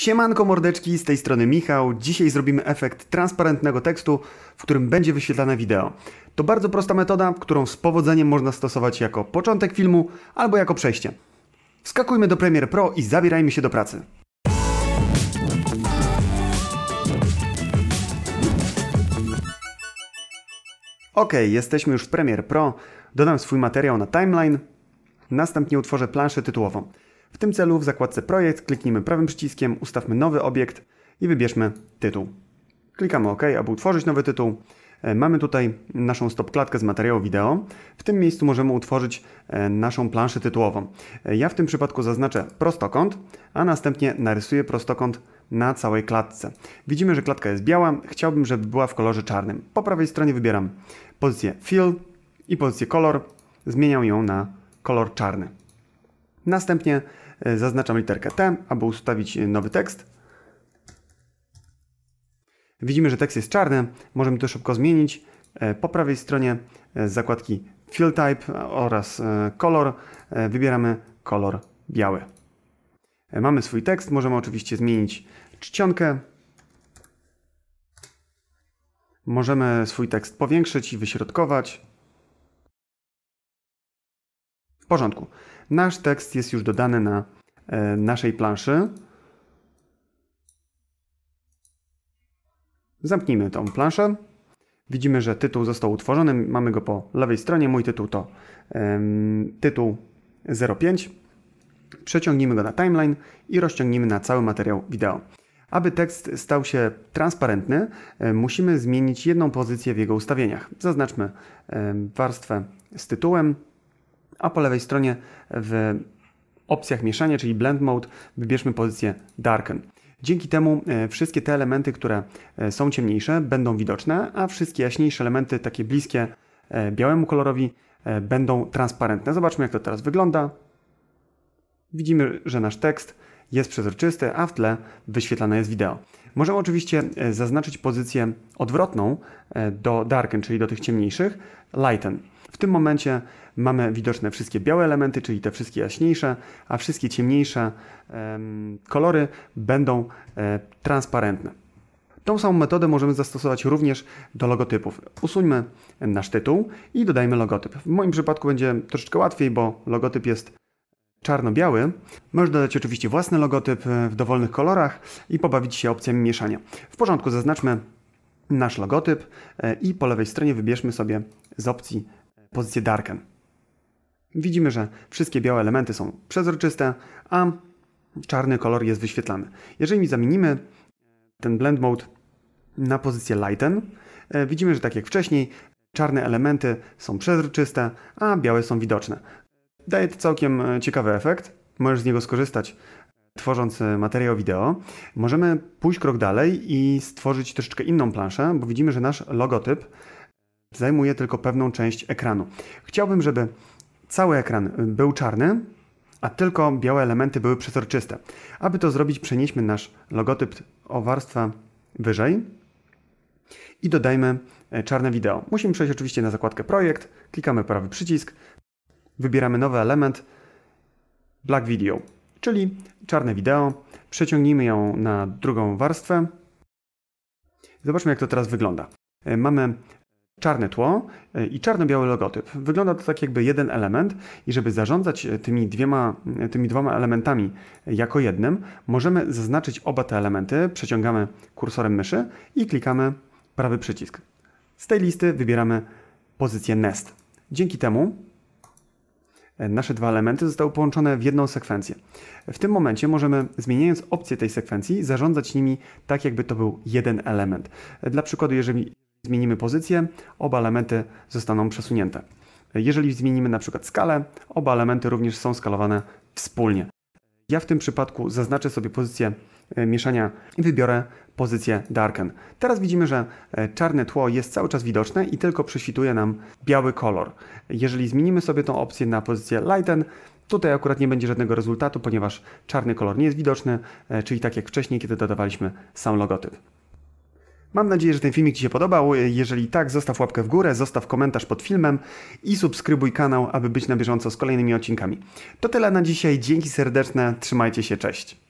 Siemanko mordeczki, z tej strony Michał. Dzisiaj zrobimy efekt transparentnego tekstu, w którym będzie wyświetlane wideo. To bardzo prosta metoda, którą z powodzeniem można stosować jako początek filmu albo jako przejście. Wskakujmy do Premiere Pro i zabierajmy się do pracy. Ok, jesteśmy już w Premiere Pro. Dodam swój materiał na timeline. Następnie utworzę planszę tytułową. W tym celu w zakładce projekt kliknijmy prawym przyciskiem, ustawmy nowy obiekt i wybierzmy tytuł. Klikamy OK, aby utworzyć nowy tytuł. E, mamy tutaj naszą stop klatkę z materiału wideo. W tym miejscu możemy utworzyć e, naszą planszę tytułową. E, ja w tym przypadku zaznaczę prostokąt, a następnie narysuję prostokąt na całej klatce. Widzimy, że klatka jest biała. Chciałbym, żeby była w kolorze czarnym. Po prawej stronie wybieram pozycję Fill i pozycję Kolor. Zmieniam ją na kolor czarny. Następnie e, zaznaczam literkę T, aby ustawić nowy tekst. Widzimy, że tekst jest czarny, możemy to szybko zmienić. E, po prawej stronie z e, zakładki Fill Type oraz Color wybieramy kolor biały. Mamy swój tekst, możemy oczywiście zmienić czcionkę. Możemy swój tekst powiększyć i wyśrodkować porządku. Nasz tekst jest już dodany na e, naszej planszy. Zamknijmy tą planszę. Widzimy, że tytuł został utworzony. Mamy go po lewej stronie. Mój tytuł to um, tytuł 05. Przeciągnijmy go na timeline i rozciągnijmy na cały materiał wideo. Aby tekst stał się transparentny, e, musimy zmienić jedną pozycję w jego ustawieniach. Zaznaczmy e, warstwę z tytułem, a po lewej stronie w opcjach mieszania, czyli Blend Mode, wybierzmy pozycję Darken. Dzięki temu e, wszystkie te elementy, które e, są ciemniejsze, będą widoczne, a wszystkie jaśniejsze elementy, takie bliskie e, białemu kolorowi, będą transparentne. Zobaczmy, jak to teraz wygląda. Widzimy, że nasz tekst jest przezroczysty, a w tle wyświetlane jest wideo. Możemy oczywiście zaznaczyć pozycję odwrotną do darken, czyli do tych ciemniejszych, lighten. W tym momencie mamy widoczne wszystkie białe elementy, czyli te wszystkie jaśniejsze, a wszystkie ciemniejsze kolory będą e, transparentne. Tą samą metodę możemy zastosować również do logotypów. Usuńmy nasz tytuł i dodajmy logotyp. W moim przypadku będzie troszeczkę łatwiej, bo logotyp jest czarno-biały. Możesz dodać oczywiście własny logotyp e, w dowolnych kolorach i pobawić się opcjami mieszania. W porządku, zaznaczmy nasz logotyp e, i po lewej stronie wybierzmy sobie z opcji pozycję darken. Widzimy, że wszystkie białe elementy są przezroczyste, a czarny kolor jest wyświetlany. Jeżeli zamienimy ten blend mode na pozycję lighten, e, widzimy, że tak jak wcześniej, czarne elementy są przezroczyste, a białe są widoczne. Daje to całkiem e, ciekawy efekt. Możesz z niego skorzystać tworząc e, materiał wideo. Możemy pójść krok dalej i stworzyć troszeczkę inną planszę, bo widzimy, że nasz logotyp zajmuje tylko pewną część ekranu. Chciałbym, żeby cały ekran y, był czarny, a tylko białe elementy były przezroczyste. Aby to zrobić, przenieśmy nasz logotyp o warstwę wyżej i dodajmy e, czarne wideo. Musimy przejść oczywiście na zakładkę projekt, klikamy prawy przycisk, wybieramy nowy element black video, czyli czarne wideo. Przeciągnijmy ją na drugą warstwę. Zobaczmy jak to teraz wygląda. E, mamy czarne tło e, i czarno-biały logotyp. Wygląda to tak jakby jeden element i żeby zarządzać e, tymi, dwiema, e, tymi dwoma elementami jako jednym, możemy zaznaczyć oba te elementy, przeciągamy kursorem myszy i klikamy prawy przycisk. Z tej listy wybieramy pozycję nest. Dzięki temu nasze dwa elementy zostały połączone w jedną sekwencję. W tym momencie możemy, zmieniając opcję tej sekwencji, zarządzać nimi tak, jakby to był jeden element. Dla przykładu, jeżeli zmienimy pozycję, oba elementy zostaną przesunięte. Jeżeli zmienimy na przykład skalę, oba elementy również są skalowane wspólnie. Ja w tym przypadku zaznaczę sobie pozycję e, mieszania i wybiorę pozycję Darken. Teraz widzimy, że e, czarne tło jest cały czas widoczne i tylko prześwituje nam biały kolor. Jeżeli zmienimy sobie tą opcję na pozycję Lighten, tutaj akurat nie będzie żadnego rezultatu, ponieważ czarny kolor nie jest widoczny, e, czyli tak jak wcześniej, kiedy dodawaliśmy sam logotyp. Mam nadzieję, że ten filmik Ci się podobał. Jeżeli tak, zostaw łapkę w górę, zostaw komentarz pod filmem i subskrybuj kanał, aby być na bieżąco z kolejnymi odcinkami. To tyle na dzisiaj. Dzięki serdeczne, trzymajcie się, cześć.